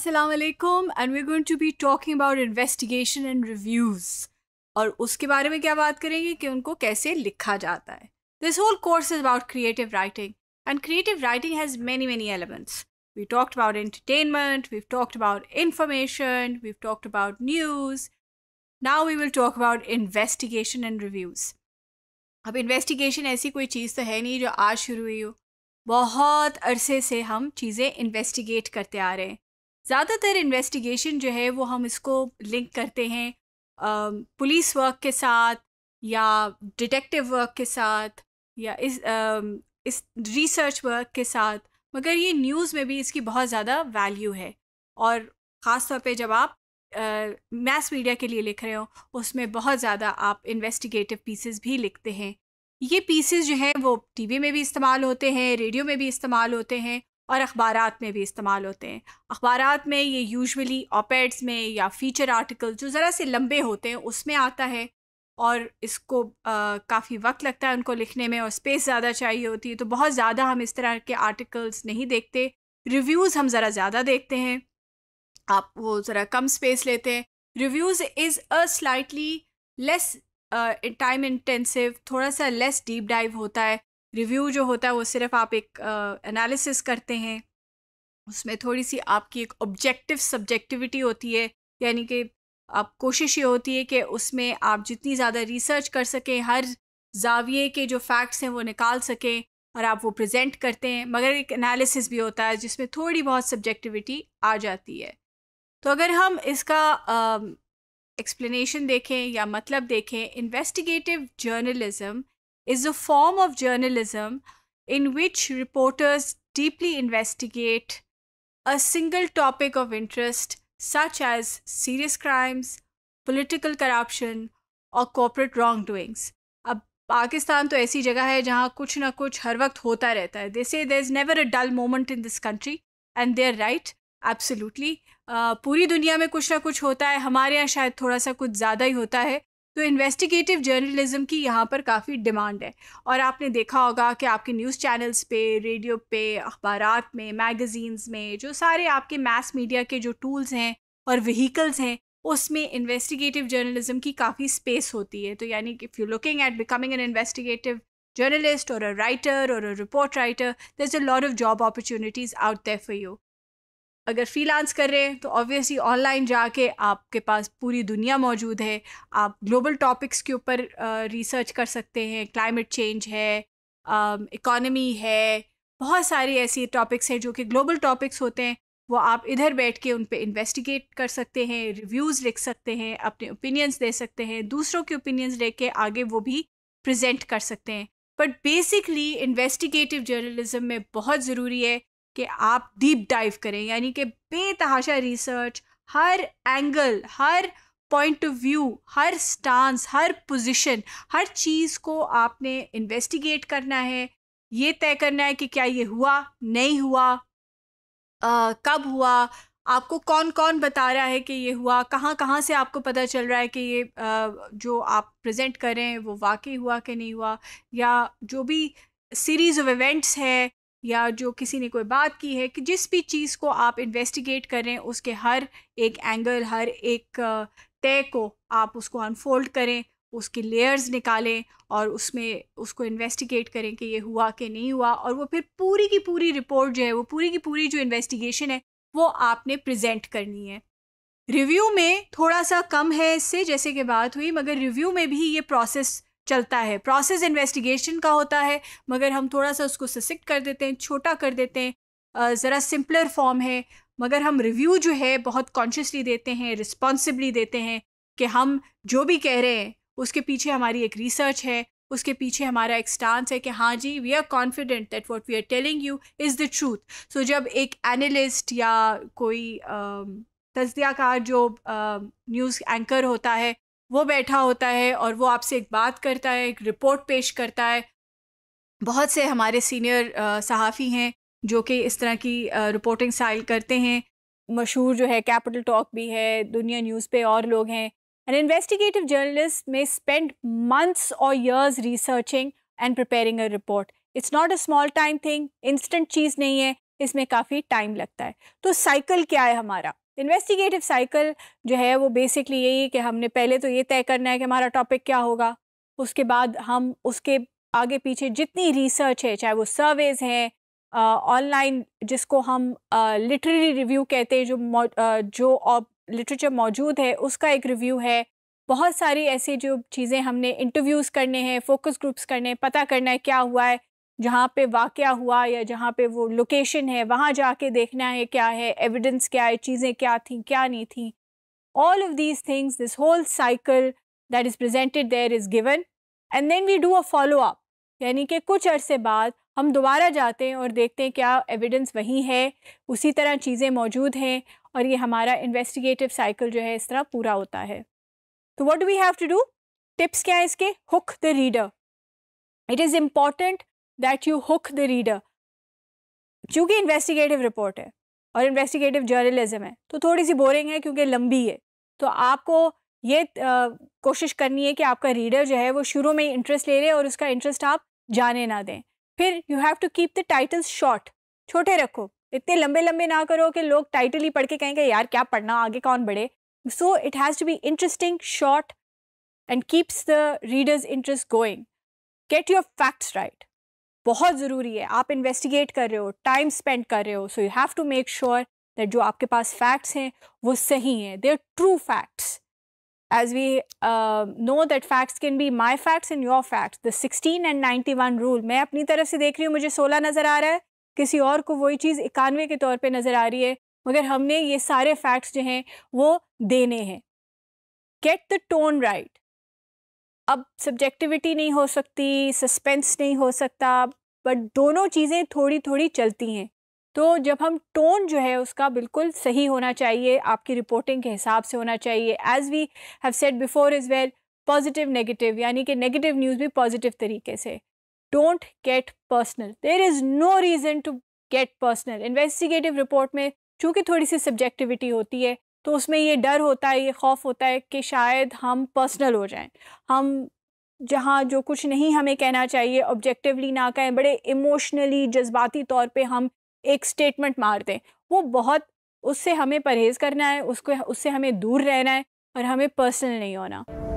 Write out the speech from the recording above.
अस्सलाम वालेकुम and we going to be talking about investigation and reviews और उसके बारे में क्या बात करेंगे कि उनको कैसे लिखा जाता है this whole course is about creative writing and creative writing has many many elements we talked about entertainment we talked about information we talked about news now we will talk about investigation and reviews अब investigation ऐसी कोई चीज़ तो है नहीं जो आज शुरू हुई हो बहुत अरसे से हम चीज़ें इन्वेस्टिगेट करते आ रहे हैं ज़्यादातर इन्वेस्टिगेशन जो है वो हम इसको लिंक करते हैं पुलिस वर्क के साथ या डिटेक्टिव वर्क के साथ या इस आ, इस रिसर्च वर्क के साथ मगर ये न्यूज़ में भी इसकी बहुत ज़्यादा वैल्यू है और ख़ास तौर पे जब आप मैस मीडिया के लिए लिख रहे हो उसमें बहुत ज़्यादा आप इन्वेस्टिगेटिव पीसेस भी लिखते हैं ये पीसेस जो हैं वो टीवी में भी इस्तेमाल होते हैं रेडियो में भी इस्तेमाल होते हैं और अखबार में भी इस्तेमाल होते हैं अखबार में ये यूजुअली ऑपेड्स में या फीचर आर्टिकल जो ज़रा से लंबे होते हैं उसमें आता है और इसको काफ़ी वक्त लगता है उनको लिखने में और स्पेस ज़्यादा चाहिए होती है तो बहुत ज़्यादा हम इस तरह के आर्टिकल्स नहीं देखते रिव्यूज़ हम ज़रा ज़्यादा देखते हैं आप वो ज़रा कम स्पेस लेते हैं reviews is a slightly less time intensive थोड़ा सा लेस डीप डाइव होता है रिव्यू जो होता है वो सिर्फ आप एक एनालिसिस करते हैं उसमें थोड़ी सी आपकी एक ऑब्जेक्टिव सब्जेक्टिविटी होती है यानी कि आप कोशिश ये होती है कि उसमें आप जितनी ज़्यादा रिसर्च कर सकें हर जाविये के जो फैक्ट्स हैं वो निकाल सकें और आप वो प्रेजेंट करते हैं मगर एक एनालिसिस भी होता है जिसमें थोड़ी बहुत सब्जेक्टिविटी आ जाती है तो अगर हम इसका एक्सप्लेनेशन देखें या मतलब देखें investigative journalism is a form of journalism in which reporters deeply investigate a single topic of interest, such as serious crimes, political corruption, और कॉरपोरेट रॉन्ग डूइंग्स अब पाकिस्तान तो ऐसी जगह है जहाँ कुछ ना कुछ हर वक्त होता रहता है they say there is never a dull moment in this country and they are right absolutely पूरी दुनिया में कुछ ना कुछ होता है हमारे यहाँ शायद थोड़ा सा कुछ ज़्यादा ही होता है तो इन्वेस्टिगेटिव जर्नलिज्म की यहाँ पर काफ़ी डिमांड है और आपने देखा होगा कि आपके न्यूज़ चैनल्स पे रेडियो पे अखबार में मैगज़ीन्स में जो सारे आपके मास मीडिया के जो टूल्स हैं और व्हीकल्स हैं उसमें इन्वेस्टिगेटिव जर्नलिज्म की काफ़ी स्पेस होती है तो यानी कि if you looking at becoming an investigative journalist और अ राइटर और a report writer there's a lot of job opportunities out there you अगर फ्रीलांस कर रहे हैं तो ऑब्वियसली ऑनलाइन जाके आपके पास पूरी दुनिया मौजूद है आप ग्लोबल टॉपिक्स के ऊपर रिसर्च कर सकते हैं क्लाइमेट चेंज है uh, है बहुत सारी ऐसी टॉपिक्स हैं जो कि ग्लोबल टॉपिक्स होते हैं वो आप इधर बैठ के उन पर इन्वेस्टिगेट कर सकते हैं रिव्यूज़ लिख सकते हैं अपने ओपिनियंस दे सकते हैं दूसरों के ओपिनियंस लेके आगे वो भी प्रेजेंट कर सकते हैं बट बेसिकली इन्वेस्टिगेटिव जर्नलिज्म में बहुत ज़रूरी है कि आप डीप डाइव करें यानी कि बेतहाशा रिसर्च हर एंगल हर पॉइंट ऑफ व्यू हर स्टांस हर पोजीशन हर चीज़ को आपने इन्वेस्टिगेट करना है ये तय करना है कि क्या ये हुआ नहीं हुआ आ, कब हुआ आपको कौन कौन बता रहा है कि ये हुआ कहाँ कहाँ से आपको पता चल रहा है कि ये जो आप प्रेजेंट करें वो वाकई हुआ कि नहीं हुआ या जो भी सीरीज़ ऑफ इवेंट्स है या जो किसी ने कोई बात की है कि जिस भी चीज़ को आप इन्वेस्टिगेट करें उसके हर एक एंगल हर एक तय को आप उसको अनफोल्ड करें उसके लेयर्स निकालें और उसमें उसको इन्वेस्टिगेट करें कि ये हुआ कि नहीं हुआ और वो फिर पूरी की पूरी रिपोर्ट जो है वो पूरी की पूरी जो इन्वेस्टिगेशन है वो आपने प्रेजेंट करनी है रिव्यू में थोड़ा सा कम है इससे जैसे कि बात हुई मगर रिव्यू में भी ये प्रोसेस चलता है प्रोसेस इन्वेस्टिगेशन का होता है मगर हम थोड़ा सा उसको ससिक्ट कर देते हैं छोटा कर देते हैं ज़रा सिंपलर फॉर्म है मगर हम रिव्यू जो है बहुत कॉन्शियसली देते हैं रिस्पॉन्सिबली देते हैं कि हम जो भी कह रहे हैं उसके पीछे हमारी एक रिसर्च है उसके पीछे हमारा एक स्टांस है कि हाँ जी we are confident that what we are telling you is the truth so जब एक एनालिस्ट या कोई तजदिया का जो न्यूज़ एंकर होता है वो बैठा होता है और वो आपसे एक बात करता है एक रिपोर्ट पेश करता है बहुत से हमारे सीनियर सहाफ़ी हैं जो कि इस तरह की रिपोर्टिंग स्टाइल करते हैं मशहूर जो है कैपिटल टॉक भी है दुनिया न्यूज़ पे और लोग हैं एन इन्वेस्टिगेटिव जर्नलिस्ट में स्पेंड मंथ्स और years researching and preparing a report it's not a small time thing instant चीज़ नहीं है इसमें काफ़ी टाइम लगता है तो साइकिल क्या है हमारा इन्वेस्टिगेटिव साइकिल जो है वो बेसिकली यही है कि हमने पहले तो ये तय करना है कि हमारा टॉपिक क्या होगा उसके बाद हम उसके आगे पीछे जितनी रिसर्च है चाहे वो सर्वेज हैं ऑनलाइन जिसको हम लिटरेरी रिव्यू कहते हैं जो जो लिटरेचर मौजूद है उसका एक रिव्यू है बहुत सारी ऐसी जो चीज़ें हमने इंटरव्यूज़ करने हैं फोकस ग्रुप्स करने हैं पता करना है क्या हुआ है जहाँ पे वाक़ हुआ या जहाँ पे वो लोकेशन है वहाँ जाके देखना है क्या है एविडेंस क्या है चीज़ें क्या थी क्या नहीं थी all of these things this whole cycle that is presented there is given and then we do a follow up यानी कि कुछ अरसे बाद हम दोबारा जाते हैं और देखते हैं क्या एविडेंस वही है उसी तरह चीज़ें मौजूद हैं और ये हमारा इन्वेस्टिगेटिव साइकिल जो है इस तरह पूरा होता है तो what do we have to do tips क्या है इसके hook the reader it is important that you hook the reader चूँकि इन्वेस्टिगेटिव रिपोर्ट है और इन्वेस्टिगेटिव जर्नलिज्म है तो थोड़ी सी बोरिंग है क्योंकि लंबी है तो आपको ये आ, कोशिश करनी है कि आपका रीडर जो है वो शुरू में ही इंटरेस्ट ले रहे और उसका इंटरेस्ट आप जाने ना दें फिर you have to keep the titles short छोटे रखो इतने लंबे लंबे ना करो कि लोग टाइटल ही पढ़ के कहेंगे यार क्या पढ़ना आगे कौन बढ़े so it has to be interesting short and keeps the readers interest going get your facts right बहुत ज़रूरी है आप इन्वेस्टिगेट कर रहे हो टाइम स्पेंड कर रहे हो so you have to make sure that जो आपके पास फैक्ट्स हैं वो सही हैं they are true facts as we know that facts can be my facts in your facts the sixteen and ninety one rule मैं अपनी तरफ से देख रही हूँ मुझे सोलह नज़र आ रहा है किसी और को वही चीज़ इक्यानवे के तौर पर नज़र आ रही है मगर हमने ये सारे फैक्ट्स जो हैं वो देने हैं गेट द टोन राइट अब सब्जेक्टिविटी नहीं हो सकती सस्पेंस नहीं हो सकता बट दोनों चीज़ें थोड़ी थोड़ी चलती हैं तो जब हम टोन जो है उसका बिल्कुल सही होना चाहिए आपकी रिपोर्टिंग के हिसाब से होना चाहिए as we have set before is well positive negative यानी कि नेगेटिव न्यूज़ भी पॉजिटिव तरीके से don't get personal there is no reason to get personal investigative report में चूँकि थोड़ी सी सब्जेक्टिविटी होती है तो उसमें ये डर होता है ये खौफ होता है कि शायद हम पर्सनल हो जाएं हम जहाँ जो कुछ नहीं हमें कहना चाहिए ऑब्जेक्टिवली ना कहें बड़े इमोशनली जज्बाती तौर पे हम एक स्टेटमेंट मार दें वो बहुत उससे हमें परहेज़ करना है उसको उससे हमें दूर रहना है और हमें पर्सनल नहीं होना